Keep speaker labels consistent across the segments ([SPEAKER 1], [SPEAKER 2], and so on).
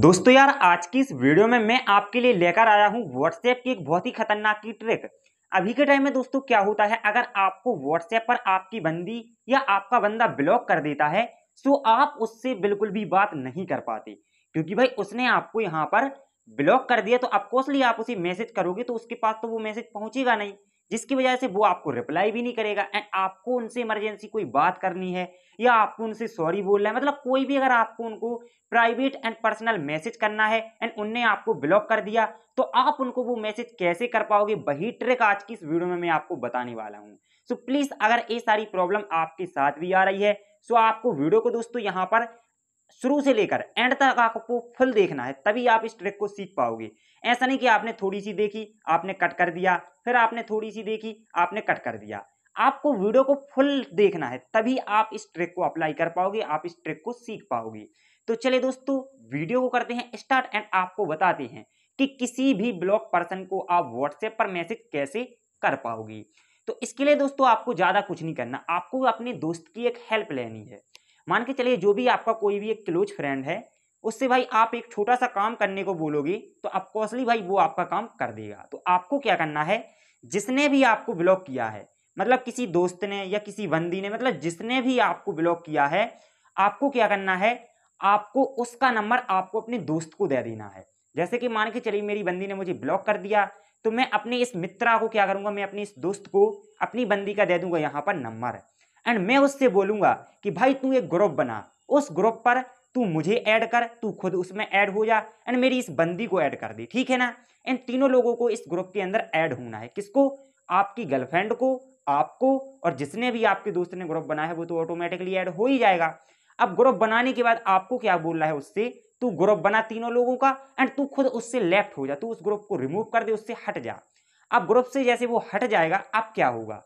[SPEAKER 1] दोस्तों यार आज की इस वीडियो में मैं आपके लिए लेकर आया हूँ व्हाट्सएप की एक बहुत ही खतरनाक की ट्रिक अभी के टाइम में दोस्तों क्या होता है अगर आपको व्हाट्सएप पर आपकी बंदी या आपका बंदा ब्लॉक कर देता है सो तो आप उससे बिल्कुल भी बात नहीं कर पाते क्योंकि भाई उसने आपको यहाँ पर ब्लॉक कर दिया तो अफकोर्सली आप उसे मैसेज करोगे तो उसके पास तो वो मैसेज पहुंचेगा नहीं जिसकी वजह से वो आपको रिप्लाई भी नहीं करेगा एंड आपको उनसे इमरजेंसी कोई बात करनी है या आपको उनसे सॉरी बोलना है मतलब कोई भी अगर आपको उनको प्राइवेट एंड पर्सनल मैसेज करना है एंड उनने आपको ब्लॉक कर दिया तो आप उनको वो मैसेज कैसे कर पाओगे वही ट्रिक आज की इस वीडियो में मैं आपको बताने वाला हूँ सो प्लीज़ अगर ये सारी प्रॉब्लम आपके साथ भी आ रही है सो आपको वीडियो को दोस्तों यहाँ पर शुरू से लेकर एंड तक आपको फुल देखना है तभी आप इस ट्रिक को सीख पाओगे ऐसा नहीं कि आपने थोड़ी सी देखी आपने कट कर दिया फिर आपने थोड़ी सी देखी आपने कट कर दिया आपको वीडियो को फुल देखना है तभी आप इस ट्रिक को अप्लाई कर पाओगे आप इस ट्रिक को सीख पाओगे तो चलिए दोस्तों वीडियो को करते हैं स्टार्ट एंड आपको बताते हैं कि किसी भी ब्लॉक पर्सन को आप व्हाट्सएप पर मैसेज कैसे कर पाओगे तो इसके लिए दोस्तों आपको ज़्यादा कुछ नहीं करना आपको अपने दोस्त की एक हेल्प लेनी है मान के चलिए जो भी आपका कोई भी एक क्लोज फ्रेंड है उससे भाई आप एक छोटा सा काम करने को बोलोगे तो असली भाई वो आपका काम कर देगा तो आपको क्या करना है जिसने भी आपको ब्लॉक किया है मतलब किसी दोस्त ने या किसी बंदी ने मतलब जिसने भी आपको ब्लॉक किया है आपको क्या करना है आपको उसका नंबर आपको अपने दोस्त को दे देना है जैसे कि मान के चलिए मेरी बंदी ने मुझे ब्लॉक कर दिया तो मैं अपने इस मित्रा को क्या करूंगा मैं अपने इस दोस्त को अपनी बंदी का दे दूंगा यहाँ पर नंबर एंड मैं उससे बोलूंगा कि भाई तू एक ग्रुप बना उस ग्रुप पर तू मुझे ऐड कर तू खुद उसमें ऐड हो जा एंड मेरी इस बंदी को ऐड कर दे ठीक है ना इन तीनों लोगों को इस ग्रुप के अंदर ऐड होना है किसको आपकी गर्लफ्रेंड को आपको और जिसने भी आपके दोस्त ने ग्रुप बनाया है वो तो ऑटोमेटिकली ऐड हो ही जाएगा अब ग्रुप बनाने के बाद आपको क्या बोल रहा है उससे तू ग्रुप बना तीनों लोगों का एंड तू खुद उससे लेफ्ट हो जा तू उस ग्रुप को रिमूव कर दे उससे हट जा अब ग्रुप से जैसे वो हट जाएगा अब क्या होगा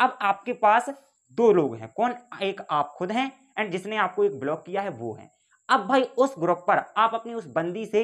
[SPEAKER 1] अब आपके पास दो लोग हैं कौन एक आप खुद हैं एंड जिसने आपको एक ब्लॉक किया है वो है अब भाई उस ग्रुप पर आप अपनी उस बंदी से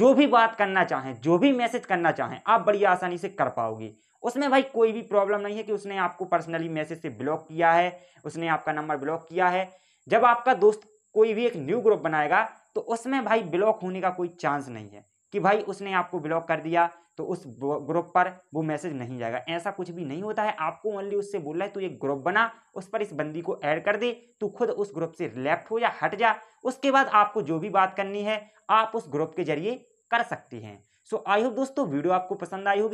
[SPEAKER 1] जो भी बात करना चाहें जो भी मैसेज करना चाहें आप बड़ी आसानी से कर पाओगे उसमें भाई कोई भी प्रॉब्लम नहीं है कि उसने आपको पर्सनली मैसेज से ब्लॉक किया है उसने आपका नंबर ब्लॉक किया है जब आपका दोस्त कोई भी एक न्यू ग्रुप बनाएगा तो उसमें भाई ब्लॉक होने का कोई चांस नहीं है कि भाई उसने आपको ब्लॉक कर दिया तो उस ग्रुप पर वो मैसेज नहीं जाएगा ऐसा कुछ भी नहीं होता है आपको ओनली उससे बोलना है तू एक ग्रुप बना उस पर इस बंदी को ऐड कर दे तू खुद उस ग्रुप से लेफ्ट हो या हट जा उसके बाद आपको जो भी बात करनी है आप उस ग्रुप के जरिए कर सकती हैं सो आई होप दोस्तों वीडियो आपको पसंद आई होगी